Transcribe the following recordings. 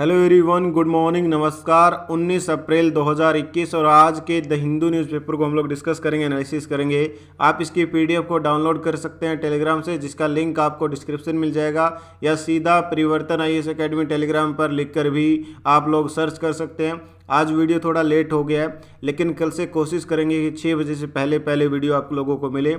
hello everyone good morning नमस्कार 19 अप्रैल 2021 और आज के द हिंदू न्यूज़पेपर को हम लोग डिस्कस करेंगे एनालिसिस करेंगे आप इसकी पीडीएफ को डाउनलोड कर सकते हैं टेलीग्राम से जिसका लिंक आपको डिस्क्रिप्शन मिल जाएगा या सीधा परिवर्तन आई एस अकेडमी टेलीग्राम पर लिखकर भी आप लोग सर्च कर सकते हैं आज वीडियो थोड़ा लेट हो गया है लेकिन कल से कोशिश करेंगे कि छः बजे से पहले पहले वीडियो आप लोगों को मिले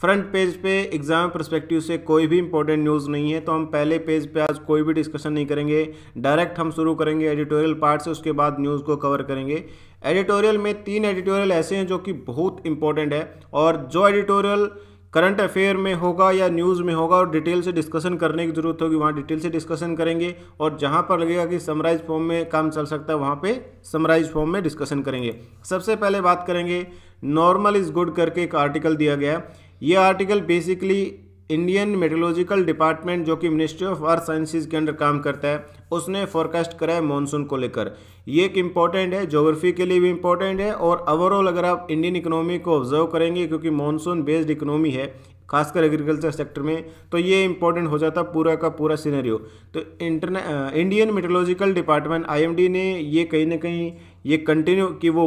फ्रंट पेज पे एग्ज़ाम परस्पेक्टिव से कोई भी इंपॉर्टेंट न्यूज़ नहीं है तो हम पहले पेज पे आज कोई भी डिस्कशन नहीं करेंगे डायरेक्ट हम शुरू करेंगे एडिटोरियल पार्ट से उसके बाद न्यूज़ को कवर करेंगे एडिटोरियल में तीन एडिटोरियल ऐसे हैं जो कि बहुत इंपॉर्टेंट है और जो एडिटोरियल करंट अफेयर में होगा या न्यूज़ में होगा और डिटेल से डिस्कशन करने की ज़रूरत होगी वहाँ डिटेल से डिस्कशन करेंगे और जहाँ पर लगेगा कि समराइज फॉर्म में काम चल सकता है वहाँ पे समराइज फॉर्म में डिस्कशन करेंगे सबसे पहले बात करेंगे नॉर्मल इज़ गुड करके एक आर्टिकल दिया गया है ये article basically Indian meteorological department जो कि मिनिस्ट्री ऑफ अर्थ साइंसेज के अंडर काम करता है उसने फोरकास्ट करा है मानसून को लेकर ये एक इम्पॉर्टेंट है जोग्राफी के लिए भी इम्पॉर्टेंट है और ओवरऑल अगर आप इंडियन इकोनॉमी को ऑब्जर्व करेंगे क्योंकि मानसून बेस्ड इकोनॉमी है खासकर एग्रीकल्चर सेक्टर में तो ये इंपॉर्टेंट हो जाता पूरा का पूरा सिनेरियो तो इंटरने इंडियन मेट्रोलॉजिकल डिपार्टमेंट आईएमडी ने ये कहीं ना कहीं ये कंटिन्यू कि वो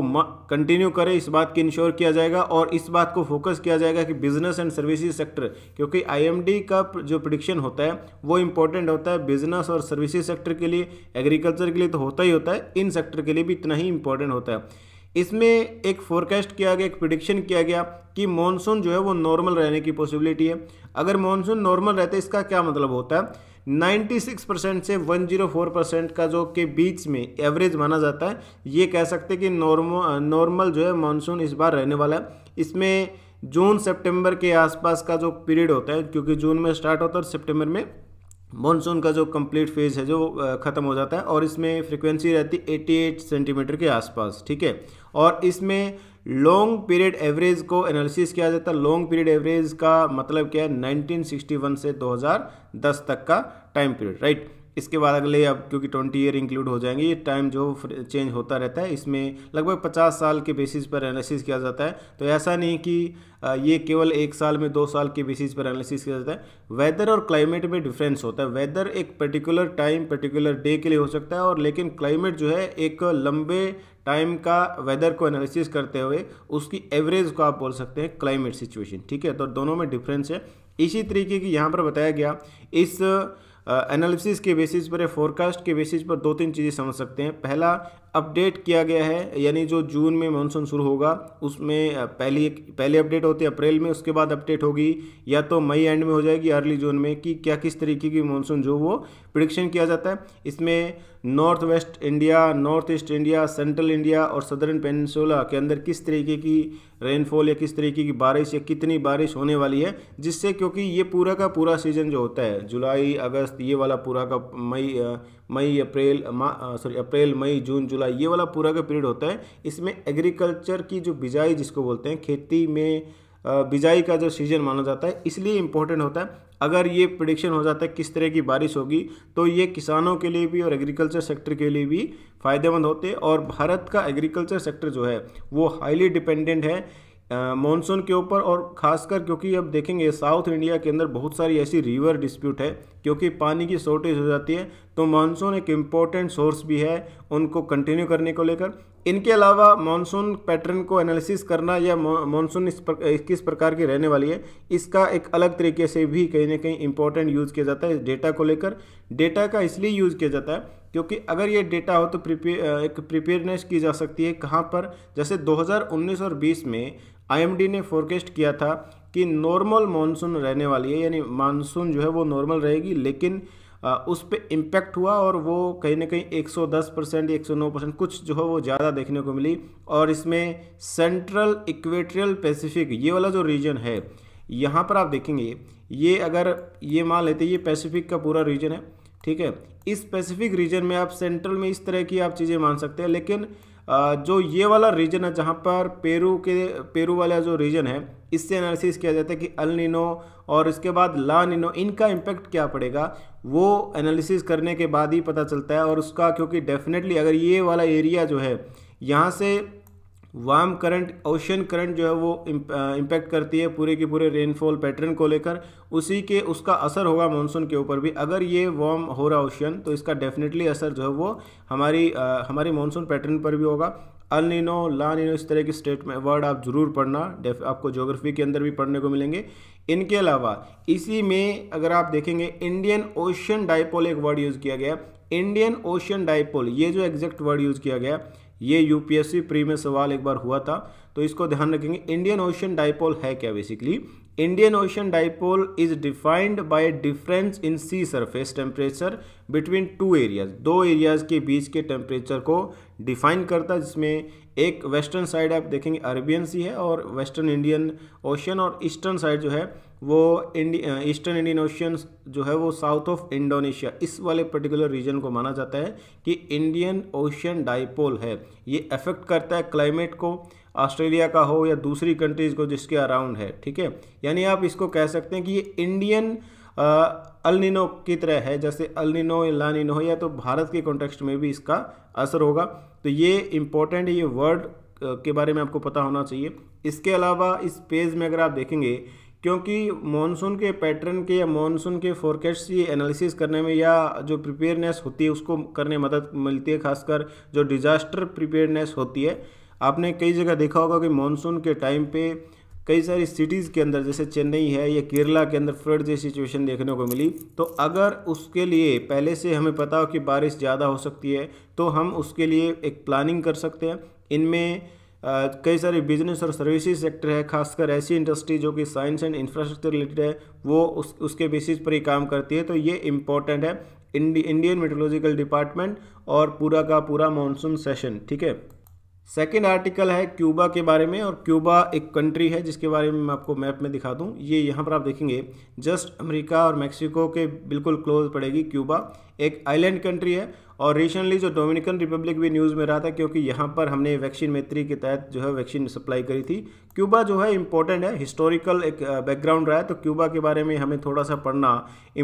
कंटिन्यू करे इस बात की इंश्योर किया जाएगा और इस बात को फोकस किया जाएगा कि बिजनेस एंड सर्विसेज सेक्टर क्योंकि आईएमडी का जो प्रिडिक्शन होता है वो इंपॉर्टेंट होता है बिजनेस और सर्विसेज सेक्टर के लिए एग्रीकल्चर के लिए तो होता ही होता है इन सेक्टर के लिए भी इतना ही इंपॉर्टेंट होता है इसमें एक फोरकास्ट किया गया एक प्रिडिक्शन किया गया कि मानसून जो है वो नॉर्मल रहने की पॉसिबिलिटी है अगर मानसून नॉर्मल रहता है इसका क्या मतलब होता है 96 परसेंट से 104 परसेंट का जो के बीच में एवरेज माना जाता है ये कह सकते हैं कि नॉर्मल नॉर्मल जो है मानसून इस बार रहने वाला है इसमें जून सितंबर के आसपास का जो पीरियड होता है क्योंकि जून में स्टार्ट होता है और सितंबर में मानसून का जो कंप्लीट फेज है जो ख़त्म हो जाता है और इसमें फ्रिक्वेंसी रहती है सेंटीमीटर के आसपास ठीक है और इसमें लॉन्ग पीरियड एवरेज को एनालिसिस किया जाता है लॉन्ग पीरियड एवरेज का मतलब क्या है 1961 से 2010 तक का टाइम पीरियड राइट इसके बाद अगले अब क्योंकि ट्वेंटी ईयर इंक्लूड हो जाएंगे ये टाइम जो चेंज होता रहता है इसमें लगभग पचास साल के बेसिस पर एनालिसिस किया जाता है तो ऐसा नहीं कि ये केवल एक साल में दो साल के बेसिस पर एनालिसिस किया जाता है वेदर और क्लाइमेट में डिफरेंस होता है वेदर एक पर्टिकुलर टाइम पर्टिकुलर डे के लिए हो सकता है और लेकिन क्लाइमेट जो है एक लंबे टाइम का वेदर को एनालिसिस करते हुए उसकी एवरेज को आप बोल सकते हैं क्लाइमेट सिचुएशन ठीक है तो दोनों में डिफरेंस है इसी तरीके की यहाँ पर बताया गया इस एनालिसिस के बेसिस पर या फोरकास्ट के बेसिस पर दो तीन चीज़ें समझ सकते हैं पहला अपडेट किया गया है यानी जो जून में मानसून शुरू होगा उसमें पहली एक पहले अपडेट होती है अप्रैल में उसके बाद अपडेट होगी या तो मई एंड में हो जाएगी अर्ली जून में कि क्या किस तरीके की मानसून जो वो प्रडिक्शन किया जाता है इसमें north west India north east India central India और सदर्न पेनसोला के अंदर किस तरीके की रेनफॉल या किस तरीके की बारिश या कितनी बारिश होने वाली है जिससे क्योंकि ये पूरा का पूरा सीज़न जो होता है जुलाई अगस्त ये वाला पूरा का मई मई अप्रैल सॉरी अप्रैल मई जून जुलाई ये वाला पूरा का पीरियड होता है इसमें एग्रीकल्चर की जो बिजाई जिसको बोलते हैं खेती में बिजाई का जो सीजन माना जाता है इसलिए इम्पोर्टेंट होता है अगर ये प्रडिक्शन हो जाता है किस तरह की बारिश होगी तो ये किसानों के लिए भी और एग्रीकल्चर सेक्टर के लिए भी फ़ायदेमंद होते और भारत का एग्रीकल्चर सेक्टर जो है वो हाईली डिपेंडेंट है मॉनसून के ऊपर और खासकर क्योंकि अब देखेंगे साउथ इंडिया के अंदर बहुत सारी ऐसी रिवर डिस्प्यूट है क्योंकि पानी की शॉर्टेज हो जाती है तो मानसून एक इम्पॉर्टेंट सोर्स भी है उनको कंटिन्यू करने को लेकर इनके अलावा मानसून पैटर्न को एनालिसिस करना या मानसून इस पर, किस प्रकार की रहने वाली है इसका एक अलग तरीके से भी कहीं ना कहीं इंपॉर्टेंट यूज़ किया जाता है डेटा को लेकर डेटा का इसलिए यूज़ किया जाता है क्योंकि अगर ये डेटा हो तो प्रिपेयर एक प्रिपेयरनेस की जा सकती है कहाँ पर जैसे 2019 और 20 में आईएमडी ने फोरकास्ट किया था कि नॉर्मल मानसून रहने वाली है यानी मानसून जो है वो नॉर्मल रहेगी लेकिन उस पर इम्पैक्ट हुआ और वो कहीं ना कहीं 110 परसेंट एक परसेंट कुछ जो है वो ज़्यादा देखने को मिली और इसमें सेंट्रल इक्वेट्रियल पैसिफिक ये वाला जो रीजन है यहाँ पर आप देखेंगे ये अगर ये मान लेते ये पैसिफिक का पूरा रीजन है ठीक है इस पैसिफिक रीजन में आप सेंट्रल में इस तरह की आप चीज़ें मान सकते हैं लेकिन जो ये वाला रीजन है जहाँ पर पेरू के पेरू वाला जो रीजन है इससे एनालिसिस किया जाता है कि अल निनो और इसके बाद ला निनो इनका इम्पैक्ट क्या पड़ेगा वो एनालिसिस करने के बाद ही पता चलता है और उसका क्योंकि डेफिनेटली अगर ये वाला एरिया जो है यहाँ से वार्म करंट ओशन करंट जो है वो इम्पैक्ट करती है पूरे के पूरे रेनफॉल पैटर्न को लेकर उसी के उसका असर होगा मानसून के ऊपर भी अगर ये वार्म हो रहा ओशन तो इसका डेफिनेटली असर जो है वो हमारी आ, हमारी मानसून पैटर्न पर भी होगा ला नीनो इस तरह के स्टेट में वर्ड आप ज़रूर पढ़ना आपको ज्योग्राफी के अंदर भी पढ़ने को मिलेंगे इनके अलावा इसी में अगर आप देखेंगे इंडियन ओशियन डाइपोल एक वर्ड यूज़ किया गया इंडियन ओशियन डाइपोल ये जो एग्जैक्ट वर्ड यूज़ किया गया ये यूपीएससी प्री में सवाल एक बार हुआ था तो इसको ध्यान रखेंगे इंडियन ओशन डाइपोल है क्या basically Indian ocean dipole is defined by difference in sea surface temperature between two areas दो एरियाज के बीच के टेम्परेचर को डिफाइन करता है जिसमें एक वेस्टर्न साइड आप देखेंगे अरबियन सी है और वेस्टर्न इंडियन ओशन और ईस्टर्न साइड जो है वो ईस्टर्न इंडियन ओशियन जो है वो साउथ ऑफ इंडोनेशिया इस वाले पर्टिकुलर रीजन को माना जाता है कि इंडियन ओशियन डाइपोल है ये अफेक्ट करता है क्लाइमेट को ऑस्ट्रेलिया का हो या दूसरी कंट्रीज़ को जिसके अराउंड है ठीक है यानी आप इसको कह सकते हैं कि ये इंडियन अलिनो की तरह है जैसे अलिनो या लानिनो या तो भारत के कॉन्टेक्स्ट में भी इसका असर होगा तो ये इम्पोर्टेंट ये वर्ड के बारे में आपको पता होना चाहिए इसके अलावा इस पेज में अगर आप देखेंगे क्योंकि मॉनसून के पैटर्न के या मॉनसून के फोरकेस्ट की एनालिसिस करने में या जो प्रिपेयरनेस होती है उसको करने में मदद मिलती है खासकर जो डिज़ास्टर प्रिपेयरनेस होती है आपने कई जगह देखा होगा कि मॉनसून के टाइम पे कई सारी सिटीज़ के अंदर जैसे चेन्नई है या केरला के अंदर फ्लड जैसी सिचुएशन देखने को मिली तो अगर उसके लिए पहले से हमें पता हो कि बारिश ज़्यादा हो सकती है तो हम उसके लिए एक प्लानिंग कर सकते हैं इनमें कई सारे बिजनेस और सर्विसेज सेक्टर है खासकर ऐसी इंडस्ट्री जो कि साइंस एंड इंफ्रास्ट्रक्चर रिलेटेड है वो उस उसके बेसिस पर ही काम करती है तो ये इम्पोर्टेंट है इंडियन मेट्रोलॉजिकल डिपार्टमेंट और पूरा का पूरा मानसून सेशन ठीक है सेकेंड आर्टिकल है क्यूबा के बारे में और क्यूबा एक कंट्री है जिसके बारे में मैं आपको मैप में दिखा दूं ये यहाँ पर आप देखेंगे जस्ट अमेरिका और मेक्सिको के बिल्कुल क्लोज पड़ेगी क्यूबा एक आइलैंड कंट्री है और रिसेंटली जो डोमिनिकन रिपब्लिक भी न्यूज़ में रहा था क्योंकि यहाँ पर हमने वैक्सीन मैत्री के तहत जो है वैक्सीन सप्लाई करी थी क्यूबा जो है इम्पोर्टेंट है हिस्टोरिकल एक बैकग्राउंड uh, रहा है तो क्यूबा के बारे में हमें थोड़ा सा पढ़ना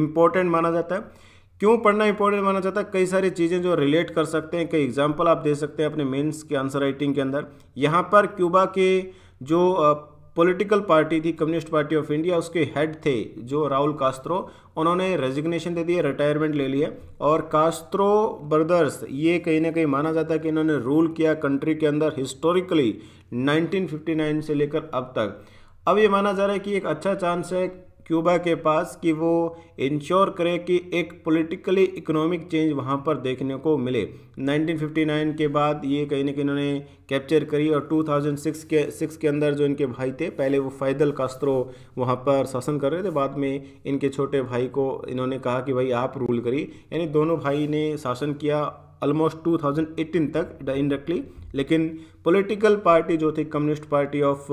इम्पोर्टेंट माना जाता है क्यों पढ़ना इंपॉर्टेंट माना जाता है कई सारी चीज़ें जो रिलेट कर सकते हैं कई एग्जाम्पल आप दे सकते हैं अपने मेन्स के आंसर राइटिंग के अंदर यहाँ पर क्यूबा के जो पॉलिटिकल पार्टी थी कम्युनिस्ट पार्टी ऑफ इंडिया उसके हेड थे जो राहुल कास्त्रो उन्होंने रेजिग्नेशन दे दिए रिटायरमेंट ले लिए और कास्त्रो ब्रदर्स ये कहीं ना कहीं माना जाता है कि इन्होंने रूल किया कंट्री के अंदर हिस्टोरिकली 1959 से लेकर अब तक अब ये माना जा रहा है कि एक अच्छा चांस है क्यूबा के पास कि वो इंश्योर करे कि एक पॉलिटिकली इकोनॉमिक चेंज वहाँ पर देखने को मिले 1959 के बाद ये कहीं ना कहीं इन्होंने कैप्चर करी और 2006 के सिक्स के अंदर जो इनके भाई थे पहले वो फैदल कास्त्रो वहाँ पर शासन कर रहे थे बाद में इनके छोटे भाई को इन्होंने कहा कि भाई आप रूल करी यानी दोनों भाई ने शासन किया ऑलमोस्ट 2018 तक इनडायरेक्टली लेकिन पॉलिटिकल पार्टी जो थी कम्युनिस्ट पार्टी ऑफ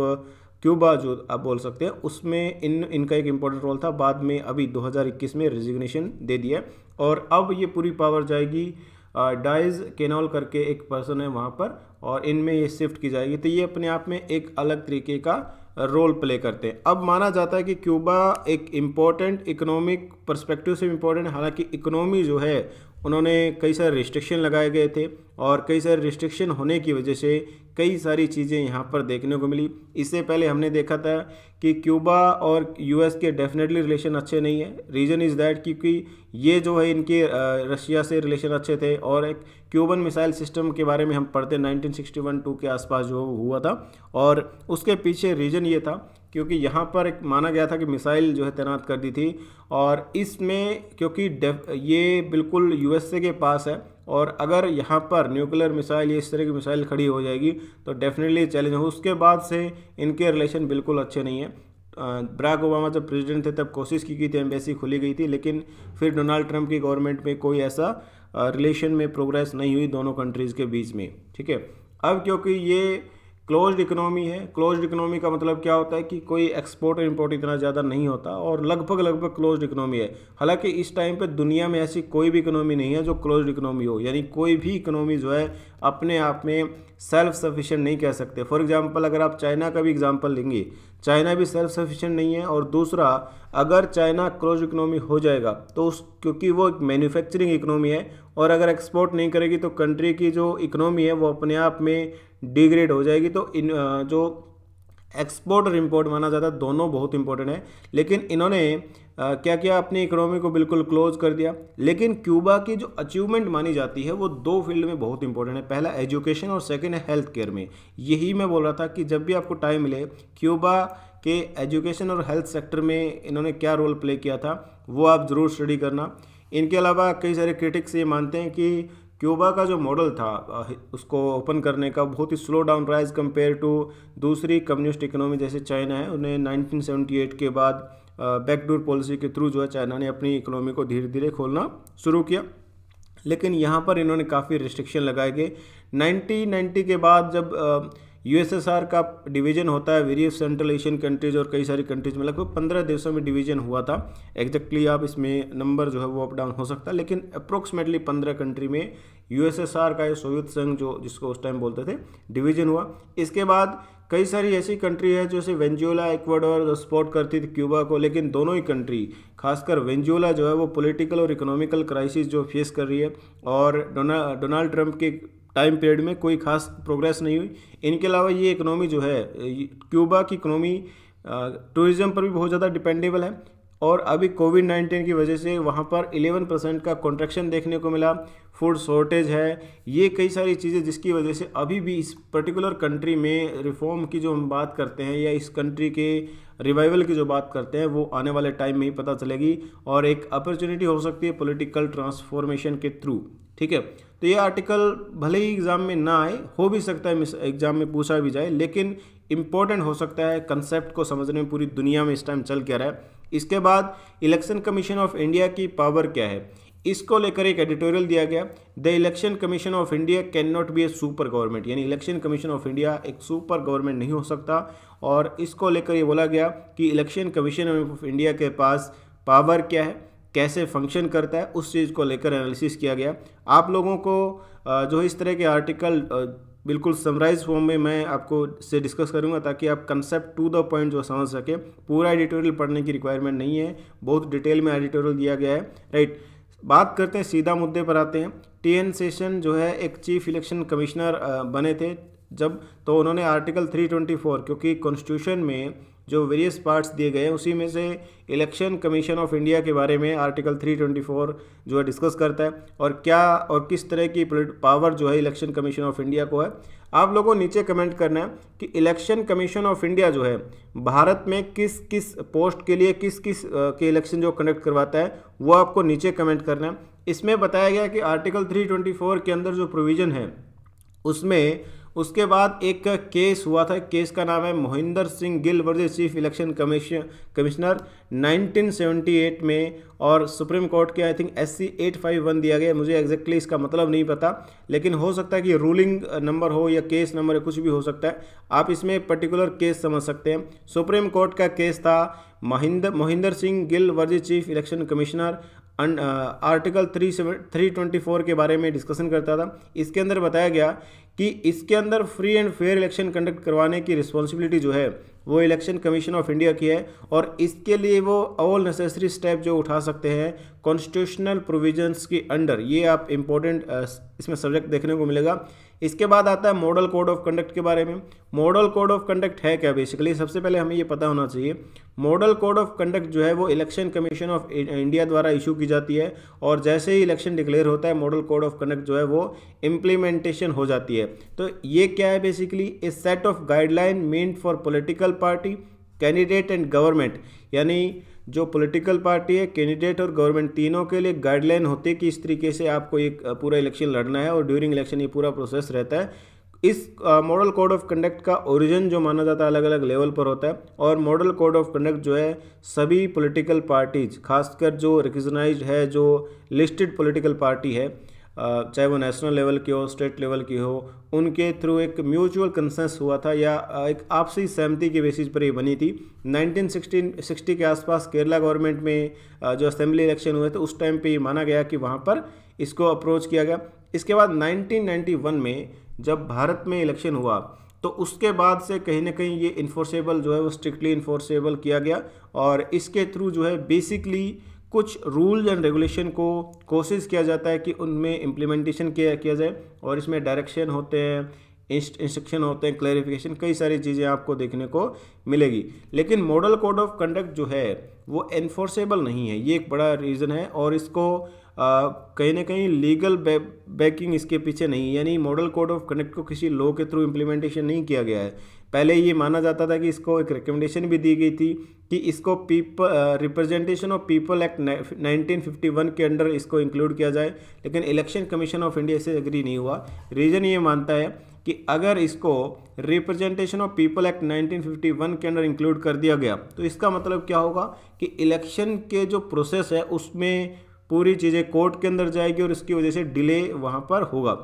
क्यूबा जो आप बोल सकते हैं उसमें इन इनका एक इम्पोर्टेंट रोल था बाद में अभी 2021 में रिजिग्नेशन दे दिया और अब ये पूरी पावर जाएगी डाइज केनॉल करके एक पर्सन है वहाँ पर और इनमें ये शिफ्ट की जाएगी तो ये अपने आप में एक अलग तरीके का रोल प्ले करते हैं अब माना जाता है कि क्यूबा एक इम्पॉर्टेंट इकोनॉमिक परस्पेक्टिव से इम्पॉर्टेंट हालांकि इकोनॉमी जो है उन्होंने कई सारे रिस्ट्रिक्शन लगाए गए थे और कई सारे रिस्ट्रिक्शन होने की वजह से कई सारी चीज़ें यहाँ पर देखने को मिली इससे पहले हमने देखा था कि क्यूबा और यूएस के डेफिनेटली रिलेशन अच्छे नहीं है रीज़न इज़ दैट क्योंकि ये जो है इनके रशिया से रिलेशन अच्छे थे और एक क्यूबन मिसाइल सिस्टम के बारे में हम पढते नाइनटीन सिक्सटी वन टू के आसपास जो हुआ था और उसके पीछे रीज़न ये था क्योंकि यहाँ पर एक माना गया था कि मिसाइल जो है तैनात कर दी थी और इसमें क्योंकि ये बिल्कुल यूएसए के पास है और अगर यहाँ पर न्यूक्लियर मिसाइल या इस तरह की मिसाइल खड़ी हो जाएगी तो डेफिनेटली चैलेंज हो उसके बाद से इनके रिलेशन बिल्कुल अच्छे नहीं है बराक ओबामा जब प्रेसिडेंट थे तब कोशिश की गई थी एम्बेसी खुली गई थी लेकिन फिर डोनाल्ड ट्रंप की गवर्नमेंट में कोई ऐसा रिलेशन में प्रोग्रेस नहीं हुई दोनों कंट्रीज़ के बीच में ठीक है अब क्योंकि ये क्लोज इकोनॉमी है क्लोज इकोनॉमी का मतलब क्या होता है कि कोई एक्सपोर्ट और इम्पोर्ट इतना ज़्यादा नहीं होता और लगभग लगभग क्लोज इकोनॉमी है हालांकि इस टाइम पे दुनिया में ऐसी कोई भी इकोनॉमी नहीं है जो क्लोज इकोनॉमी हो यानी कोई भी इकोनॉमी जो है अपने आप में सेल्फ सफिशेंट नहीं कह सकते फॉर एग्ज़ाम्पल अगर आप चाइना का भी एग्ज़ाम्पल लेंगे चाइना भी सेल्फ सफिशेंट नहीं है और दूसरा अगर चाइना क्रोज इकोनॉमी हो जाएगा तो उस क्योंकि वो एक मैन्युफैक्चरिंग इकोनॉमी है और अगर एक्सपोर्ट नहीं करेगी तो कंट्री की जो इकोनॉमी है वो अपने आप में डिग्रेड हो जाएगी तो इन जो एक्सपोर्ट और इम्पोर्ट माना जाता है दोनों बहुत इंपॉर्टेंट है लेकिन इन्होंने आ, क्या किया अपनी इकोनॉमी को बिल्कुल क्लोज कर दिया लेकिन क्यूबा की जो अचीवमेंट मानी जाती है वो दो फील्ड में बहुत इंपॉर्टेंट है पहला एजुकेशन और सेकेंड है हेल्थ केयर में यही मैं बोल रहा था कि जब भी आपको टाइम मिले क्यूबा के एजुकेशन और हेल्थ सेक्टर में इन्होंने क्या रोल प्ले किया था वो आप ज़रूर स्टडी करना इनके अलावा कई सारे क्रिटिक्स ये मानते हैं कि क्यूबा का जो मॉडल था उसको ओपन करने का बहुत ही slow down rise compare to दूसरी कम्युनिस्ट इकोनॉमी जैसे चाइना है उन्हें 1978 के बाद बैकडोर पॉलिसी के थ्रू जो है चाइना ने अपनी इकोनॉमी को धीरे धीरे खोलना शुरू किया लेकिन यहाँ पर इन्होंने काफ़ी रिस्ट्रिक्शन लगाए गए नाइन्टी नाइन्टी के बाद जब आ, यूएसएसआर का डिवीजन होता है वेरियस सेंट्रल एशियन कंट्रीज और कई सारी कंट्रीज में लगभग पंद्रह देशों में डिवीजन हुआ था एग्जैक्टली आप इसमें नंबर जो है वो अप डाउन हो सकता है लेकिन अप्रोक्सीमेटली पंद्रह कंट्री में यूएसएसआर का ये सोवियत संघ जो जिसको उस टाइम बोलते थे डिवीजन हुआ इसके बाद कई सारी ऐसी कंट्री है जैसे वेंजुएला इक्वाडोर सपोर्ट करती थी क्यूबा को लेकिन दोनों ही कंट्री खासकर वेंजुएला जो है वो पॉलिटिकल और इकोनॉमिकल क्राइसिस जो फेस कर रही है और डोनाल्ड ट्रंप के टाइम पीरियड में कोई खास प्रोग्रेस नहीं हुई इनके अलावा ये इकोनॉमी जो है क्यूबा की इकोनॉमी टूरिज़्म पर भी बहुत ज़्यादा डिपेंडेबल है और अभी कोविड नाइन्टीन की वजह से वहाँ पर 11 परसेंट का कॉन्ट्रेक्शन देखने को मिला फूड शॉर्टेज है ये कई सारी चीज़ें जिसकी वजह से अभी भी इस पर्टिकुलर कंट्री में रिफॉर्म की जो हम बात करते हैं या इस कंट्री के रिवाइवल की जो बात करते हैं वो आने वाले टाइम में ही पता चलेगी और एक अपॉर्चुनिटी हो सकती है पोलिटिकल ट्रांसफॉर्मेशन के थ्रू ठीक है तो ये आर्टिकल भले ही एग्ज़ाम में ना आए हो भी सकता है एग्ज़ाम में पूछा भी जाए लेकिन इम्पॉर्टेंट हो सकता है कंसेप्ट को समझने में पूरी दुनिया में इस टाइम चल क्या रहा है इसके बाद इलेक्शन कमीशन ऑफ इंडिया की पावर क्या है इसको लेकर एक एडिटोरियल दिया गया the election commission of India can not be a super government यानी इलेक्शन कमीशन ऑफ इंडिया एक सुपर गवर्नमेंट नहीं हो सकता और इसको लेकर ये बोला गया कि इलेक्शन कमीशन ऑफ इंडिया के पास पावर क्या है कैसे फंक्शन करता है उस चीज़ को लेकर एनालिसिस किया गया आप लोगों को जो इस तरह के आर्टिकल बिल्कुल समराइज फॉर्म में मैं आपको से डिस्कस करूंगा ताकि आप कंसेप्ट टू द पॉइंट जो समझ सके पूरा एडिटोरियल पढ़ने की रिक्वायरमेंट नहीं है बहुत डिटेल में एडिटोरियल दिया गया है राइट बात करते हैं सीधा मुद्दे पर आते हैं टी एन सेशन जो है एक चीफ इलेक्शन कमिश्नर बने थे जब तो उन्होंने आर्टिकल 324 क्योंकि कॉन्स्टिट्यूशन में जो वेरियस पार्ट्स दिए गए हैं उसी में से इलेक्शन कमीशन ऑफ इंडिया के बारे में आर्टिकल 324 जो है डिस्कस करता है और क्या और किस तरह की पावर जो है इलेक्शन कमीशन ऑफ इंडिया को है आप लोगों को नीचे कमेंट करना है कि इलेक्शन कमीशन ऑफ इंडिया जो है भारत में किस किस पोस्ट के लिए किस किस के इलेक्शन जो कंडक्ट करवाता है वो आपको नीचे कमेंट करना है इसमें बताया गया कि आर्टिकल 324 के अंदर जो प्रोविज़न है उसमें उसके बाद एक केस हुआ था केस का नाम है Mohinder Singh Gill versus chief election commissioner 1978 में और सुप्रीम कोर्ट के I think S C eight five one दिया गया मुझे एग्जैक्टली इसका मतलब नहीं पता लेकिन हो सकता है कि रूलिंग नंबर हो या केस नंबर कुछ भी हो सकता है आप इसमें पर्टिकुलर केस समझ सकते हैं सुप्रीम कोर्ट का केस था महिंद Mohinder Singh Gill versus chief election commissioner article three three twenty four के बारे में डिस्कशन करता था इसके अंदर बताया गया कि इसके अंदर free and fair election conduct करवाने की रिस्पॉन्सिबिलिटी जो है वो इलेक्शन कमीशन ऑफ इंडिया की है और इसके लिए वो ऑल नेसेसरी स्टेप जो उठा सकते हैं कॉन्स्टिट्यूशनल प्रोविजंस के अंडर ये आप इम्पोर्टेंट इसमें सब्जेक्ट देखने को मिलेगा इसके बाद आता है मॉडल कोड ऑफ कंडक्ट के बारे में मॉडल कोड ऑफ कंडक्ट है क्या बेसिकली सबसे पहले हमें ये पता होना चाहिए मॉडल कोड ऑफ कंडक्ट जो है वो इलेक्शन कमीशन ऑफ इंडिया द्वारा इशू की जाती है और जैसे ही इलेक्शन डिक्लेयर होता है मॉडल कोड ऑफ कंडक्ट जो है वो इम्प्लीमेंटेशन हो जाती है तो ये क्या है basically a set of guideline mean for political party candidate and government यानी जो पॉलिटिकल पार्टी है कैंडिडेट और गवर्नमेंट तीनों के लिए गाइडलाइन होती है कि इस तरीके से आपको एक पूरा इलेक्शन लड़ना है और ड्यूरिंग इलेक्शन ये पूरा प्रोसेस रहता है इस मॉडल कोड ऑफ कंडक्ट का ओरिजिन जो माना जाता है अलग अलग लेवल पर होता है और मॉडल कोड ऑफ कंडक्ट जो है सभी पॉलिटिकल पार्टीज खासकर जो रिकग्नाइज है जो लिस्टेड पॉलिटिकल पार्टी है चाहे वो नेशनल लेवल की हो स्टेट लेवल की हो उनके थ्रू एक म्यूचुअल कंसेंस हुआ था या एक आपसी सहमति के बेसिस पर ये बनी थी 1960 के आसपास केरला गवर्नमेंट में जो असेंबली इलेक्शन हुए थे उस टाइम पे ये माना गया कि वहाँ पर इसको अप्रोच किया गया इसके बाद 1991 में जब भारत में इलेक्शन हुआ तो उसके बाद से कहीं ना कहीं ये इन्फोर्सेबल जो है वो स्ट्रिक्टली इन्फोर्सेबल किया गया और इसके थ्रू जो है बेसिकली कुछ रूल्स एंड रेगुलेशन को कोशिश किया जाता है कि उनमें इम्प्लीमेंटेशन किया किया जाए और इसमें डायरेक्शन होते हैं इंस्ट्रक्शन होते हैं क्लैरिफिकेशन कई सारी चीज़ें आपको देखने को मिलेगी लेकिन मॉडल कोड ऑफ कंडक्ट जो है वो एनफोर्सेबल नहीं है ये एक बड़ा रीज़न है और इसको कहीं ना कहीं लीगल बैकिंग इसके पीछे नहीं यानी मॉडल कोड ऑफ कंडक्ट को किसी लॉ के थ्रू इम्प्लीमेंटेशन नहीं किया गया है पहले ये माना जाता था कि इसको एक रिकमेंडेशन भी दी गई थी कि इसको people representation of people act 1951 के अंडर इसको इंक्लूड किया जाए लेकिन इलेक्शन कमीशन ऑफ इंडिया से एग्री नहीं हुआ रीज़न ये मानता है कि अगर इसको रिप्रेजेंटेशन ऑफ पीपल एक्ट 1951 के अंडर इंक्लूड कर दिया गया तो इसका मतलब क्या होगा कि इलेक्शन के जो प्रोसेस है उसमें पूरी चीज़ें कोर्ट के अंदर जाएगी और इसकी वजह से डिले वहाँ पर होगा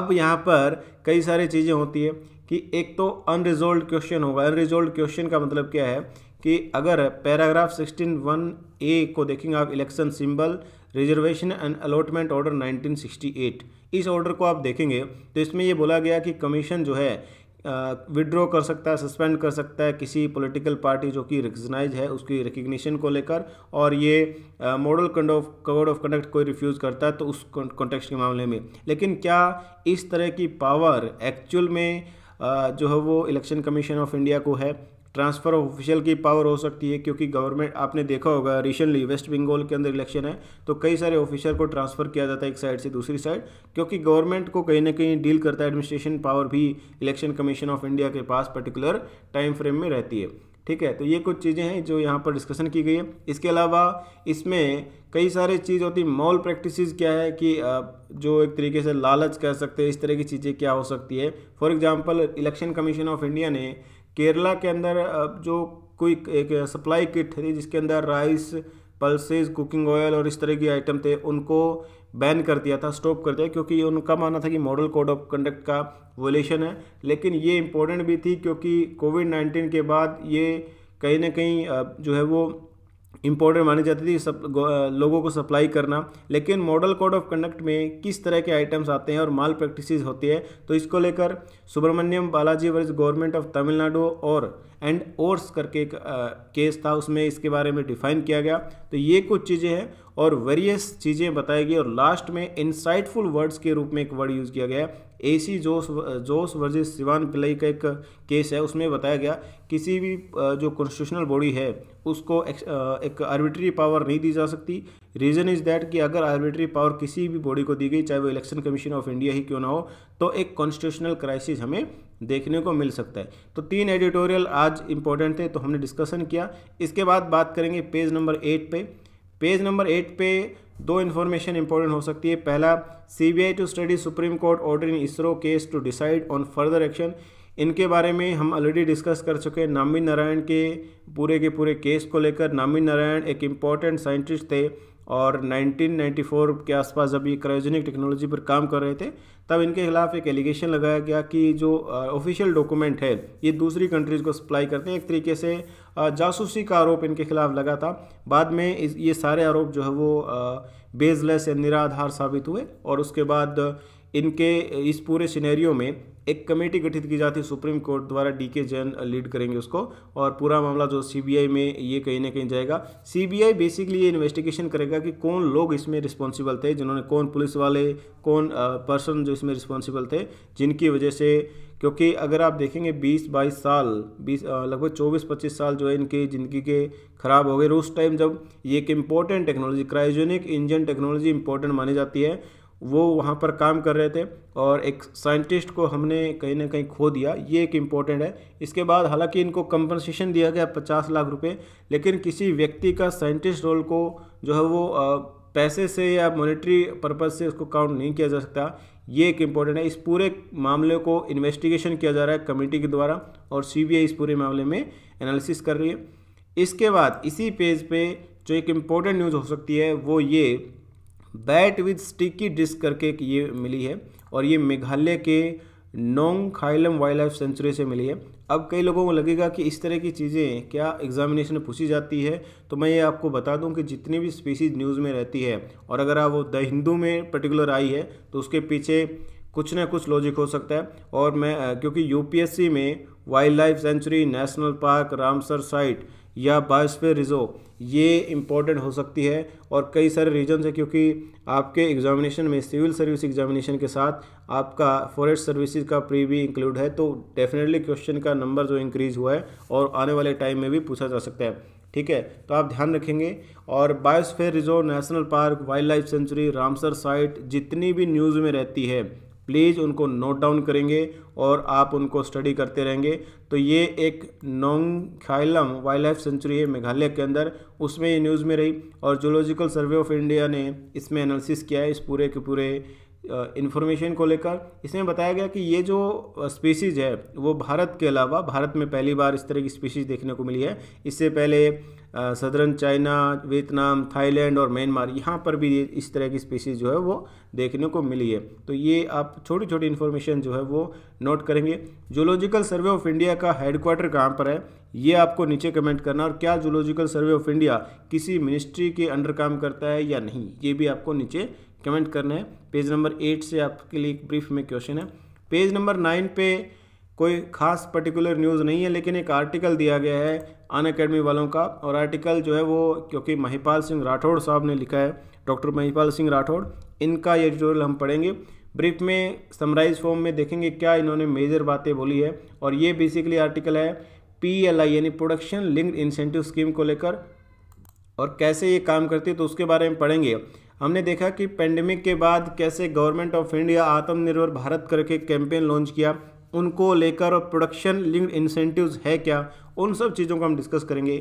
अब यहाँ पर कई सारी चीज़ें होती है कि एक तो अनरिजोल्व क्वेश्चन होगा अनरिजोल्व क्वेश्चन का मतलब क्या है कि अगर पैराग्राफ सिक्सटीन वन ए को देखेंगे आप election symbol reservation and allotment order 1968 इस ऑर्डर को आप देखेंगे तो इसमें ये बोला गया कि कमीशन जो है विड्रॉ कर सकता है सस्पेंड कर सकता है किसी पॉलिटिकल पार्टी जो कि रिकग्नाइज है उसकी रिकग्निशन को लेकर और ये मॉडल कंड ऑफ कोड ऑफ कंडक्ट कोई रिफ्यूज़ करता है तो उस कॉन्टेक्स्ट के मामले में लेकिन क्या इस तरह की पावर एक्चुअल में जो है वो इलेक्शन कमीशन ऑफ इंडिया को है ट्रांसफ़र ऑफ ऑफिशियल की पावर हो सकती है क्योंकि गवर्नमेंट आपने देखा होगा रिसेंटली वेस्ट बंगाल के अंदर इलेक्शन है तो कई सारे ऑफिसर को ट्रांसफ़र किया जाता है एक साइड से दूसरी साइड क्योंकि गवर्नमेंट को कहीं ना कहीं डील करता है एडमिनिस्ट्रेशन पावर भी इलेक्शन कमीशन ऑफ इंडिया के पास पर्टिकुलर टाइम फ्रेम में रहती है ठीक है तो ये कुछ चीज़ें हैं जो यहाँ पर डिस्कशन की गई है इसके अलावा इसमें कई सारे चीज़ होती मॉल प्रैक्टिसेस क्या है कि जो एक तरीके से लालच कह सकते हैं इस तरह की चीज़ें क्या हो सकती है for example election commission of India ने केरला के अंदर जो कोई एक सप्लाई किट थी जिसके अंदर राइस पल्सेज कुकिंग ऑयल और इस तरह की आइटम थे उनको बैन कर दिया था स्टॉप कर दिया क्योंकि उनका मानना था कि मॉडल कोड ऑफ कंडक्ट का वोलेशन है लेकिन ये इम्पोर्टेंट भी थी क्योंकि कोविड नाइन्टीन के बाद ये कहीं ना कहीं जो है वो इम्पॉर्टेंट मानी जाती थी सब लोगों को सप्लाई करना लेकिन मॉडल कोड ऑफ कंडक्ट में किस तरह के आइटम्स आते हैं और माल प्रैक्टिसेस होती है तो इसको लेकर Subramaniam Balaji versus government of Tamil Nadu और एंड ओर्स करके एक केस था उसमें इसके बारे में डिफाइन किया गया तो ये कुछ चीज़ें हैं और वेरियस चीज़ें बताई गई और लास्ट में इंसाइटफुल वर्ड्स के रूप में एक वर्ड यूज़ किया गया एसी जोश जोश वर्जिस सिवान पिलई का एक केस है उसमें बताया गया किसी भी जो कॉन्स्टिट्यूशनल बॉडी है उसको एक, एक आर्बिट्री पावर नहीं दी जा सकती रीज़न इज़ दैट कि अगर आर्बिट्री पावर किसी भी बॉडी को दी गई चाहे वो इलेक्शन कमीशन ऑफ इंडिया ही क्यों ना हो तो एक कॉन्स्टिट्यूशनल क्राइसिस हमें देखने को मिल सकता है तो तीन एडिटोरियल आज इंपॉर्टेंट थे तो हमने डिस्कशन किया इसके बाद बात करेंगे पेज नंबर एट पे पेज नंबर एट पे दो इन्फॉर्मेशन इंपॉर्टेंट हो सकती है पहला CBI to study supreme court order in ISRO case to decide on further action इनके बारे में हम ऑलरेडी डिस्कस कर चुके हैं नामी नारायण के पूरे के पूरे केस को लेकर नामी नारायण एक इम्पॉर्टेंट साइंटिस्ट थे और 1994 के आसपास जब ये क्रायोजेनिक टेक्नोलॉजी पर काम कर रहे थे तब इनके खिलाफ एक एलिगेशन लगाया गया कि जो ऑफिशियल uh, डॉक्यूमेंट है ये दूसरी कंट्रीज़ को सप्लाई करते हैं एक तरीके से जासूसी का आरोप इनके खिलाफ लगा था बाद में ये सारे आरोप जो है वो बेजलेस या निराधार साबित हुए और उसके बाद इनके इस पूरे सिनेरियो में एक कमेटी गठित की जाती है सुप्रीम कोर्ट द्वारा डी के जैन लीड करेंगे उसको और पूरा मामला जो सीबीआई में ये कहीं ना कहीं जाएगा सीबीआई बेसिकली ये इन्वेस्टिगेशन करेगा कि कौन लोग इसमें रिस्पॉन्सिबल थे जिन्होंने कौन पुलिस वाले कौन पर्सन जो इसमें रिस्पॉन्सिबल थे जिनकी वजह से क्योंकि अगर आप देखेंगे 20 बाईस साल 20 लगभग 24-25 साल जो है इनकी ज़िंदगी के ख़राब हो गए उस टाइम जब ये एक important technology cryogenic engine technology important मानी जाती है वो वहाँ पर काम कर रहे थे और एक साइंटिस्ट को हमने कहीं ना कहीं खो दिया ये एक इम्पोर्टेंट है इसके बाद हालांकि इनको कंपनसेशन दिया गया पचास लाख रुपए लेकिन किसी व्यक्ति का साइंटिस्ट रोल को जो है वो पैसे से या मॉनेटरी पर्पज़ से उसको काउंट नहीं किया जा सकता ये एक इम्पोर्टेंट है इस पूरे मामले को इन्वेस्टिगेशन किया जा रहा है कमेटी के द्वारा और सी इस पूरे मामले में एनालिसिस कर रही है इसके बाद इसी पेज पे जो एक इम्पोर्टेंट न्यूज़ हो सकती है वो ये बैट विद स्टिकी डिस्क करके ये मिली है और ये मेघालय के Nongkhyllem wild life sanctuary से मिली है अब कई लोगों को लगेगा कि इस तरह की चीज़ें क्या एग्जामिनेशन में पूछी जाती है तो मैं ये आपको बता दूं कि जितनी भी स्पीसीज न्यूज़ में रहती है और अगर आप वो द हिंदू में पर्टिकुलर आई है तो उसके पीछे कुछ ना कुछ लॉजिक हो सकता है और मैं क्योंकि यूपीएससी में wild life sanctuary national park Ramsar site या बायोस्फेयर रिजो ये इम्पॉर्टेंट हो सकती है और कई सारे रीजन है क्योंकि आपके एग्जामिनेशन में सिविल सर्विस एग्जामिनेशन के साथ आपका फॉरेस्ट सर्विसेज का प्री भी इंक्लूड है तो डेफिनेटली क्वेश्चन का नंबर जो इंक्रीज़ हुआ है और आने वाले टाइम में भी पूछा जा सकता है ठीक है तो आप ध्यान रखेंगे और biosphere reserve national park wild life sanctuary Ramsar site जितनी भी न्यूज़ में रहती है प्लीज़ उनको नोट डाउन करेंगे और आप उनको स्टडी करते रहेंगे तो ये एक नोंगखाइलम वाइल्ड लाइफ सेंचुरी है मेघालय के अंदर उसमें ये न्यूज़ में रही और जोलॉजिकल सर्वे ऑफ इंडिया ने इसमें एनालिसिस किया है इस पूरे के पूरे इन्फॉर्मेशन को लेकर इसमें बताया गया कि ये जो स्पीशीज़ है वो भारत के अलावा भारत में पहली बार इस तरह की स्पीशीज़ देखने को मिली है इससे पहले सदरन चाइना वियतनाम थाईलैंड और म्यांमार यहाँ पर भी इस तरह की स्पीशीज़ जो है वो देखने को मिली है तो ये आप छोटी छोटी इन्फॉर्मेशन जो है वो नोट करेंगे जूलॉजिकल सर्वे ऑफ इंडिया का हेडक्वार्टर कहाँ पर है ये आपको नीचे कमेंट करना और क्या जूलॉजिकल सर्वे ऑफ इंडिया किसी मिनिस्ट्री के अंडर काम करता है या नहीं ये भी आपको नीचे कमेंट करने हैं पेज नंबर एट से आपके लिए एक ब्रीफ में क्वेश्चन है पेज नंबर नाइन पे कोई खास पर्टिकुलर न्यूज़ नहीं है लेकिन एक आर्टिकल दिया गया है अन अकेडमी वालों का और आर्टिकल जो है वो क्योंकि महिपाल सिंह राठौड़ साहब ने लिखा है डॉक्टर महिपाल सिंह राठौड़ इनका एडिटोरियल हम पढ़ेंगे ब्रीफ में समराइज फॉर्म में देखेंगे क्या इन्होंने मेजर बातें बोली है और ये बेसिकली आर्टिकल है पी एल आई यानी प्रोडक्शन लिंक्ड इंसेंटिव स्कीम को लेकर और कैसे ये काम करती है तो उसके बारे में पढ़ेंगे हमने देखा कि पेंडेमिक के बाद कैसे गवर्नमेंट ऑफ इंडिया आत्मनिर्भर भारत करके कैंपेन लॉन्च किया उनको लेकर और प्रोडक्शन लिंक्ड इंसेंटिव्स है क्या उन सब चीज़ों को हम डिस्कस करेंगे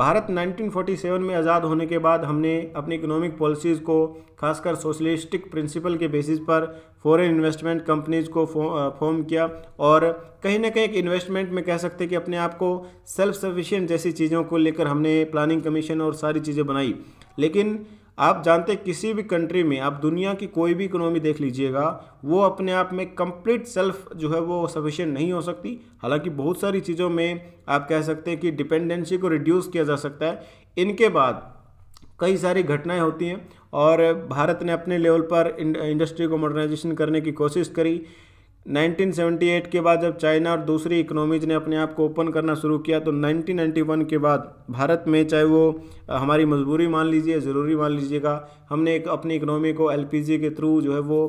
भारत 1947 में आज़ाद होने के बाद हमने अपनी इकोनॉमिक पॉलिसीज़ को खासकर सोशलिस्टिक प्रिंसिपल के बेसिस पर फॉरेन इन्वेस्टमेंट कंपनीज को फॉर्म किया और कहीं ना कहीं एक इन्वेस्टमेंट में कह सकते हैं कि अपने आप को सेल्फ सफिशियंट जैसी चीज़ों को लेकर हमने प्लानिंग कमीशन और सारी चीज़ें बनाई लेकिन आप जानते किसी भी कंट्री में आप दुनिया की कोई भी इकोनॉमी देख लीजिएगा वो अपने आप में कंप्लीट सेल्फ जो है वो सफिशिएंट नहीं हो सकती हालांकि बहुत सारी चीज़ों में आप कह सकते हैं कि डिपेंडेंसी को रिड्यूस किया जा सकता है इनके बाद कई सारी घटनाएं होती हैं और भारत ने अपने लेवल पर इंडस्ट्री को मॉडर्नाइजेशन करने की कोशिश करी 1978 के बाद जब चाइना और दूसरी इकोनॉमीज़ ने अपने आप को ओपन करना शुरू किया तो 1991 के बाद भारत में चाहे वो हमारी मजबूरी मान लीजिए ज़रूरी मान लीजिएगा हमने एक अपनी इकोनॉमी को एलपीजी के थ्रू जो है वो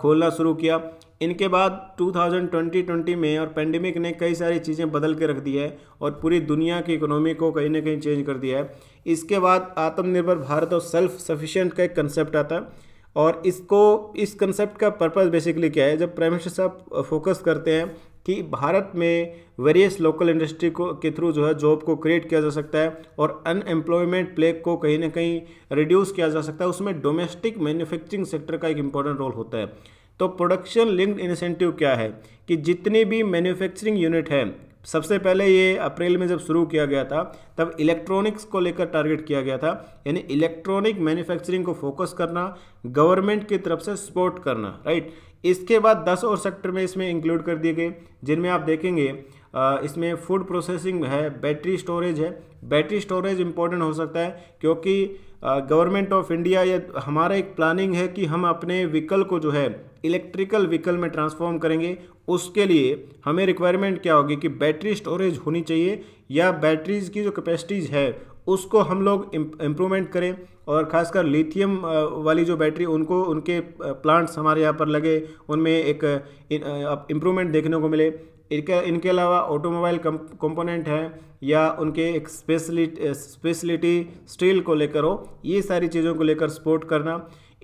खोलना शुरू किया इनके बाद 2020-20 में और पेंडेमिक ने कई सारी चीज़ें बदल के रख दी है और पूरी दुनिया की इकोनॉमी को कहीं ना कहीं चेंज कर दिया है इसके बाद आत्मनिर्भर भारत और सेल्फ सफिशियंट का एक कंसेप्ट आता है और इसको इस कंसेप्ट का पर्पज़ बेसिकली क्या है जब प्राइम मिनिस्टर साहब फोकस करते हैं कि भारत में वेरियस लोकल इंडस्ट्री को के थ्रू जो है जॉब को क्रिएट किया जा सकता है और अनएम्प्लॉयमेंट प्लेग को कहीं ना कहीं रिड्यूस किया जा सकता है उसमें डोमेस्टिक मैन्युफैक्चरिंग सेक्टर का एक इम्पॉर्टेंट रोल होता है तो प्रोडक्शन लिंक्ड इंसेंटिव क्या है कि जितनी भी मैन्युफैक्चरिंग यूनिट है सबसे पहले ये अप्रैल में जब शुरू किया गया था तब इलेक्ट्रॉनिक्स को लेकर टारगेट किया गया था यानी इलेक्ट्रॉनिक मैन्युफैक्चरिंग को फोकस करना गवर्नमेंट की तरफ से सपोर्ट करना राइट इसके बाद दस और सेक्टर में इसमें इंक्लूड कर दिए गए जिनमें आप देखेंगे इसमें फूड प्रोसेसिंग है बैटरी स्टोरेज है बैटरी स्टोरेज इंपॉर्टेंट हो सकता है क्योंकि गवर्नमेंट ऑफ इंडिया या हमारा एक प्लानिंग है कि हम अपने व्हीकल को जो है इलेक्ट्रिकल व्हीकल में ट्रांसफॉर्म करेंगे उसके लिए हमें रिक्वायरमेंट क्या होगी कि बैटरी स्टोरेज होनी चाहिए या बैटरीज की जो कैपेसिटीज़ है उसको हम लोग इम्प्रूवमेंट करें और ख़ासकर लिथियम वाली जो बैटरी उनको उनके प्लांट्स हमारे यहाँ पर लगे उनमें एक इम्प्रूवमेंट देखने को मिले इनके इनके अलावा ऑटोमोबाइल कंपोनेंट है या उनके एक स्पेशलिटी स्पेशलिटी स्टील को लेकर हो ये सारी चीज़ों को लेकर सपोर्ट करना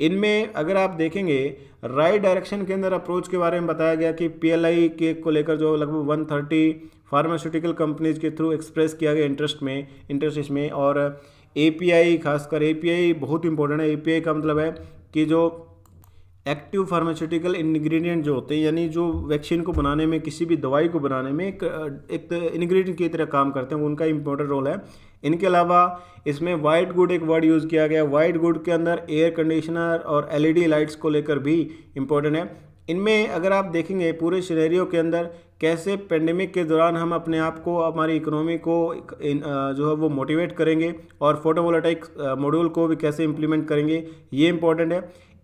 इनमें अगर आप देखेंगे राइट डायरेक्शन के अंदर अप्रोच के बारे में बताया गया कि पीएलआई केक को लेकर जो लगभग 130 फार्मास्यूटिकल कंपनीज के थ्रू एक्सप्रेस किया गया इंटरेस्ट में इंटरेस्ट में और एपीआई खासकर एपीआई बहुत इंपॉर्टेंट है एपीआई का मतलब है कि जो एक्टिव फार्मास्यूटिकल इन्ग्रीडियंट जो होते हैं यानी जो वैक्सीन को बनाने में किसी भी दवाई को बनाने में एक एक इन्ग्रीडियंट की तरह काम करते हैं उनका इंपॉर्टेंट रोल है इनके अलावा इसमें वाइट गुड एक वर्ड यूज़ किया गया वाइट गुड के अंदर एयर कंडीशनर और एल लाइट्स को लेकर भी इम्पोर्टेंट है इनमें अगर आप देखेंगे पूरे शहरियों के अंदर कैसे पेंडेमिक के दौरान हम अपने आप को हमारी इकोनॉमी को जो है वो मोटिवेट करेंगे और फोटोवोल्टाइक मॉड्यूल को भी कैसे इम्प्लीमेंट करेंगे ये इंपॉर्टेंट है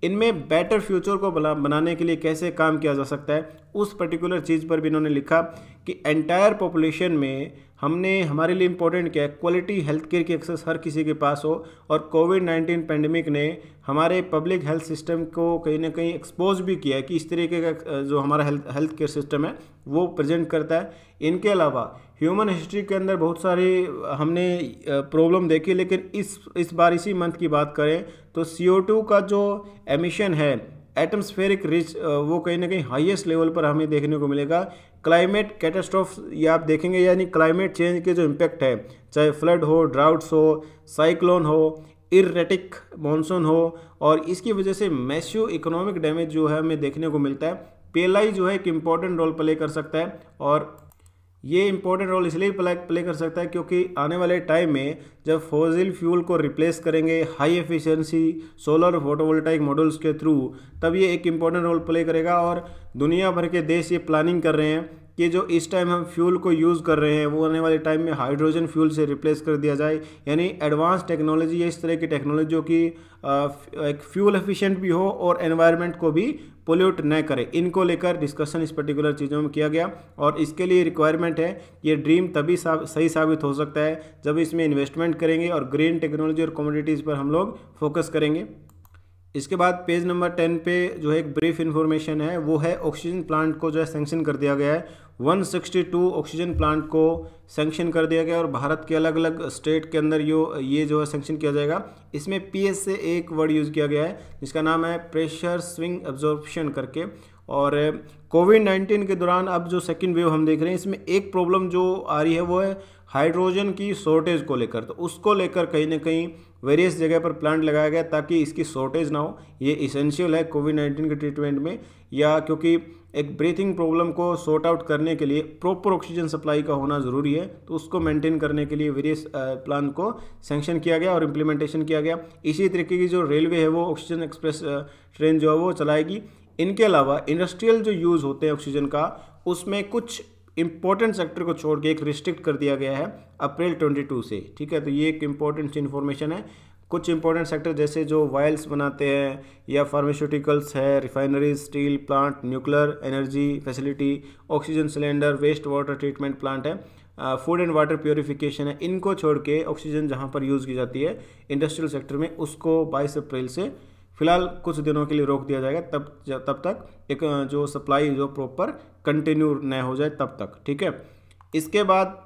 इनमें बेटर फ्यूचर को बनाने के लिए कैसे काम किया जा सकता है उस पर्टिकुलर चीज़ पर भी इन्होंने लिखा कि एंटायर पॉपुलेशन में हमने हमारे लिए इम्पोर्टेंट क्या है क्वालिटी हेल्थ केयर की एक्सेस हर किसी के पास हो और कोविड नाइन्टीन पेंडेमिक ने हमारे पब्लिक हेल्थ सिस्टम को कहीं ना कहीं एक्सपोज भी किया है कि इस तरीके का जो हमारा हेल्थ हेल्थ केयर सिस्टम है वो प्रेजेंट करता है इनके अलावा ह्यूमन हिस्ट्री के अंदर बहुत सारी हमने प्रॉब्लम देखी लेकिन इस इस बार इसी मंथ की बात करें तो सी का जो एमिशन है एटमोस्फेरिक रिच वो कहीं ना कहीं हाईएस्ट लेवल पर हमें देखने को मिलेगा क्लाइमेट कैटेस्ट्रॉफ ये आप देखेंगे यानी क्लाइमेट चेंज के जो इम्पैक्ट है चाहे फ्लड हो ड्राउट्स हो साइक्लोन हो इरेटिक मानसून हो और इसकी वजह से मैस्यू इकोनॉमिक डैमेज जो है हमें देखने को मिलता है पेलाई जो है एक इम्पॉर्टेंट रोल प्ले कर सकता है और ये इंपॉर्टेंट रोल इसलिए प्ले प्ले कर सकता है क्योंकि आने वाले टाइम में जब फोजिल फ्यूल को रिप्लेस करेंगे high efficiency solar photovoltaic models के थ्रू तब ये एक इम्पॉर्टेंट रोल प्ले करेगा और दुनिया भर के देश ये प्लानिंग कर रहे हैं कि जो इस टाइम हम फ्यूल को यूज़ कर रहे हैं वो आने वाले टाइम में हाइड्रोजन फ्यूल से रिप्लेस कर दिया जाए यानी एडवांस टेक्नोलॉजी या इस तरह की टेक्नोलॉजी की एक फ्यूल एफिशिएंट भी हो और एनवायरनमेंट को भी पोल्यूट न करे इनको लेकर डिस्कशन इस पर्टिकुलर चीज़ों में किया गया और इसके लिए रिक्वायरमेंट है ये ड्रीम तभी साब, सही साबित हो सकता है जब इसमें इन्वेस्टमेंट करेंगे और ग्रीन टेक्नोलॉजी और कम्योडिटीज़ पर हम लोग फोकस करेंगे इसके बाद पेज नंबर टेन पे जो है एक ब्रीफ इन्फॉर्मेशन है वो है ऑक्सीजन प्लांट को जो है सेंक्शन कर दिया गया है 162 ऑक्सीजन प्लांट को सेंक्शन कर दिया गया और भारत के अलग अलग स्टेट के अंदर यो ये जो है सेंक्शन किया जाएगा इसमें पी से एक वर्ड यूज़ किया गया है जिसका नाम है प्रेशर स्विंग एब्जॉर्प्शन करके और कोविड नाइन्टीन के दौरान अब जो सेकेंड वेव हम देख रहे हैं इसमें एक प्रॉब्लम जो आ रही है वो है हाइड्रोजन की शॉर्टेज को लेकर तो उसको लेकर कहीं ना कहीं वेरियस जगह पर प्लांट लगाया गया ताकि इसकी शॉर्टेज ना हो ये इसेंशियल है कोविड नाइन्टीन के ट्रीटमेंट में या क्योंकि एक ब्रीथिंग प्रॉब्लम को सॉर्ट आउट करने के लिए प्रॉपर ऑक्सीजन सप्लाई का होना ज़रूरी है तो उसको मेंटेन करने के लिए वेरियस प्लान को सेंक्शन किया गया और इम्प्लीमेंटेशन किया गया इसी तरीके की जो रेलवे है वो ऑक्सीजन एक्सप्रेस ट्रेन जो है वो चलाएगी इनके अलावा इंडस्ट्रियल जो यूज़ होते हैं ऑक्सीजन का उसमें कुछ इंपॉर्टेंट सेक्टर को छोड़ के एक रिस्ट्रिक्ट कर दिया गया है अप्रैल 22 से ठीक है तो ये एक इम्पॉर्टेंट इन्फॉर्मेशन है कुछ इंपॉर्टेंट सेक्टर जैसे जो वाइल्स बनाते हैं या फार्मास्यूटिकल्स है refineries steel plant nuclear energy facility oxygen cylinder waste water treatment plant है फूड एंड वाटर प्योरीफिकेशन है इनको छोड़ के ऑक्सीजन जहाँ पर यूज़ की जाती है इंडस्ट्रियल सेक्टर में उसको बाईस अप्रैल से फिलहाल कुछ दिनों के लिए रोक दिया जाएगा तब तब तक एक जो सप्लाई जो प्रॉपर कंटिन्यू न हो जाए तब तक ठीक है इसके बाद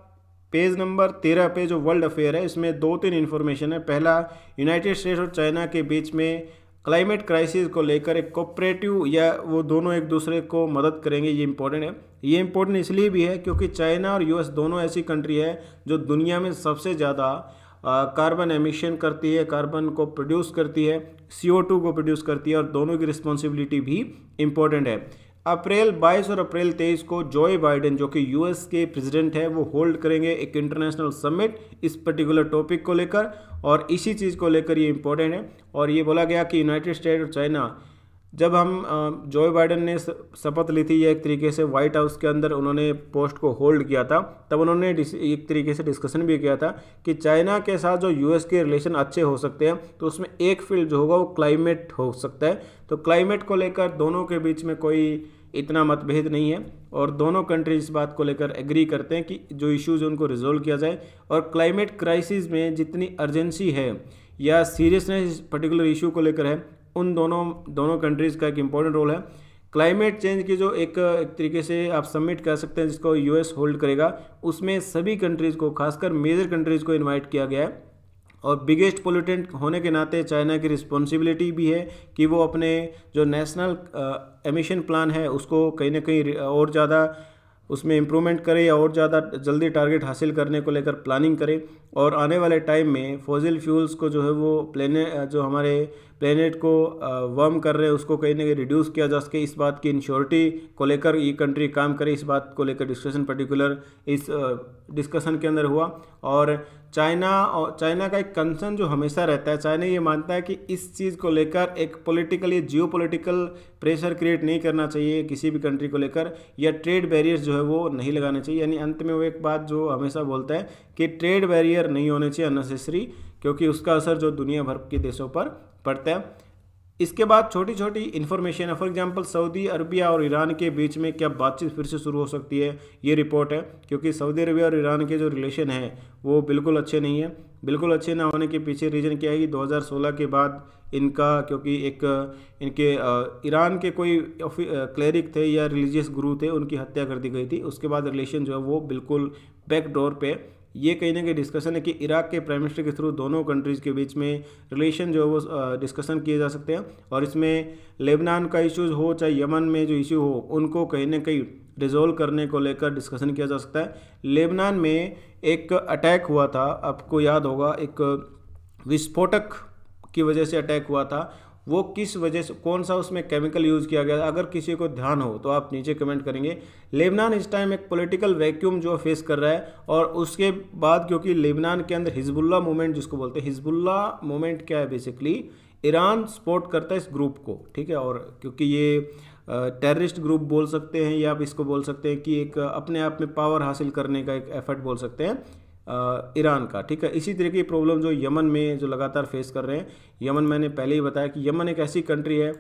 पेज नंबर तेरह पे जो वर्ल्ड अफेयर है इसमें दो तीन इन्फॉर्मेशन है पहला यूनाइटेड स्टेट्स और चाइना के बीच में क्लाइमेट क्राइसिस को लेकर एक कोऑपरेटिव या वो दोनों एक दूसरे को मदद करेंगे ये इंपॉर्टेंट है ये इंपॉर्टेंट इसलिए भी है क्योंकि चाइना और यूएस दोनों ऐसी कंट्री है जो दुनिया में सबसे ज़्यादा कार्बन एमिशन करती है कार्बन को प्रोड्यूस करती है सी को प्रोड्यूस करती है और दोनों की रिस्पॉन्सिबिलिटी भी इम्पोर्टेंट है अप्रैल 22 और अप्रैल 23 को जॉय बाइडेन जो कि यूएस के प्रेसिडेंट है वो होल्ड करेंगे एक इंटरनेशनल समिट इस पर्टिकुलर टॉपिक को लेकर और इसी चीज़ को लेकर ये इंपॉर्टेंट है और ये बोला गया कि यूनाइटेड स्टेट और चाइना जब हम जो बाइडन ने शपथ ली थी या एक तरीके से व्हाइट हाउस के अंदर उन्होंने पोस्ट को होल्ड किया था तब उन्होंने एक तरीके से डिस्कशन भी किया था कि चाइना के साथ जो यूएस के रिलेशन अच्छे हो सकते हैं तो उसमें एक फील्ड जो होगा वो क्लाइमेट हो सकता है तो क्लाइमेट को लेकर दोनों के बीच में कोई इतना मतभेद नहीं है और दोनों कंट्री इस बात को लेकर एग्री करते हैं कि जो इश्यूज़ उनको रिजोल्व किया जाए और क्लाइमेट क्राइसिस में जितनी अर्जेंसी है या सीरियसनेस पर्टिकुलर इशू को लेकर है उन दोनों दोनों कंट्रीज़ का एक इम्पॉर्टेंट रोल है क्लाइमेट चेंज की जो एक, एक तरीके से आप सबमिट कर सकते हैं जिसको यूएस होल्ड करेगा उसमें सभी कंट्रीज़ को खासकर मेजर कंट्रीज़ को इन्वाइट किया गया है और बिगेस्ट पोल्यूटेंट होने के नाते चाइना की रिस्पॉन्सिबिलिटी भी है कि वो अपने जो नेशनल एमिशन प्लान है उसको कहीं ना कहीं और ज़्यादा उसमें इम्प्रूवमेंट करे या और ज़्यादा जल्दी टारगेट हासिल करने को लेकर प्लानिंग करे और आने वाले टाइम में फॉजिल फ्यूल्स को जो है वो प्लेने जो हमारे प्लेनेट को वर्म uh, कर रहे हैं उसको कहीं ना कहीं रिड्यूस किया जा सके इस बात की इंश्योरिटी को लेकर ये कंट्री काम करे इस बात को लेकर डिस्कशन पर्टिकुलर इस डिस्कशन uh, के अंदर हुआ और चाइना और चाइना का एक कंसर्न जो हमेशा रहता है चाइना ये मानता है कि इस चीज़ को लेकर एक पॉलिटिकल या जियो प्रेशर क्रिएट नहीं करना चाहिए किसी भी कंट्री को लेकर या ट्रेड बैरियर्स जो है वो नहीं लगाने चाहिए यानी अंत में वो एक बात जो हमेशा बोलता है कि ट्रेड बैरियर नहीं होने चाहिए अननेसेसरी क्योंकि उसका असर जो दुनिया भर के देशों पर पड़ता है इसके बाद छोटी छोटी इन्फॉर्मेशन है फॉर एग्जांपल सऊदी अरबिया और ईरान के बीच में क्या बातचीत फिर से शुरू हो सकती है ये रिपोर्ट है क्योंकि सऊदी अरबिया और ईरान के जो रिलेशन है वो बिल्कुल अच्छे नहीं है बिल्कुल अच्छे ना होने के पीछे रीज़न क्या है कि 2016 के बाद इनका क्योंकि एक इनके ईरान के कोई क्लरिक थे या रिलीजियस गुरु थे उनकी हत्या कर दी गई थी उसके बाद रिलेशन जो है वो बिल्कुल बैकडोर पे ये कहीं ना कहीं डिस्कशन है कि इराक के प्राइम मिनिस्टर के थ्रू दोनों कंट्रीज़ के बीच में रिलेशन जो है वो डिस्कशन किए जा सकते हैं और इसमें लेबनान का इश्यूज़ हो चाहे यमन में जो इश्यू हो उनको कहीं ना कहीं रिजोल्व करने को लेकर डिस्कशन किया जा सकता है लेबनान में एक अटैक हुआ था आपको याद होगा एक विस्फोटक की वजह से अटैक हुआ था वो किस वजह से कौन सा उसमें केमिकल यूज़ किया गया अगर किसी को ध्यान हो तो आप नीचे कमेंट करेंगे लेबनान इस टाइम एक पॉलिटिकल वैक्यूम जो फेस कर रहा है और उसके बाद क्योंकि लेबनान के अंदर हिजबुल्ला मूवमेंट जिसको बोलते हैं हिजबुल्ला मूवमेंट क्या है बेसिकली ईरान सपोर्ट करता है इस ग्रुप को ठीक है और क्योंकि ये टेररिस्ट ग्रुप बोल सकते हैं या आप इसको बोल सकते हैं कि एक अपने आप में पावर हासिल करने का एक एफर्ट बोल सकते हैं ईरान का ठीक है इसी तरीके की प्रॉब्लम जो यमन में जो लगातार फेस कर रहे हैं यमन मैंने पहले ही बताया कि यमन एक ऐसी कंट्री है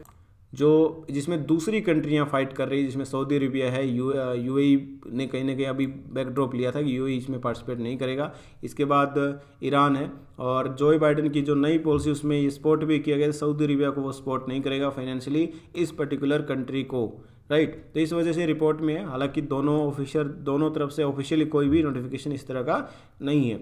जो जिसमें दूसरी कंट्रियां फाइट कर रही है जिसमें सऊदी अरेबिया है यू यूएई e ने कहीं ना कहीं अभी बैकड्रॉप लिया था कि यूएई e इसमें पार्टिसिपेट नहीं करेगा इसके बाद ईरान है और जो बाइडन की जो नई पॉलिसी उसमें ये सपोर्ट भी किया गया सऊदी अरेबिया को वो सपोर्ट नहीं करेगा फाइनेंशियली इस पर्टिकुलर कंट्री को राइट तो इस वजह से रिपोर्ट में हालांकि दोनों ऑफिशियर दोनों तरफ से ऑफिशियली कोई भी नोटिफिकेशन इस तरह का नहीं है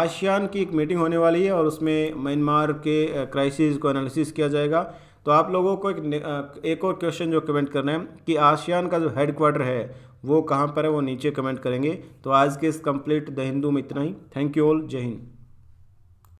आसियान की एक मीटिंग होने वाली है और उसमें म्यांमार के क्राइसिस को एनालिसिस किया जाएगा तो आप लोगों को एक एक और क्वेश्चन जो कमेंट करना है कि आसियान का जो हेड क्वार्टर है वो कहाँ पर है वो नीचे कमेंट करेंगे तो आज के इस कंप्लीट द हिंदू में इतना ही थैंक यू ऑल जय हिंद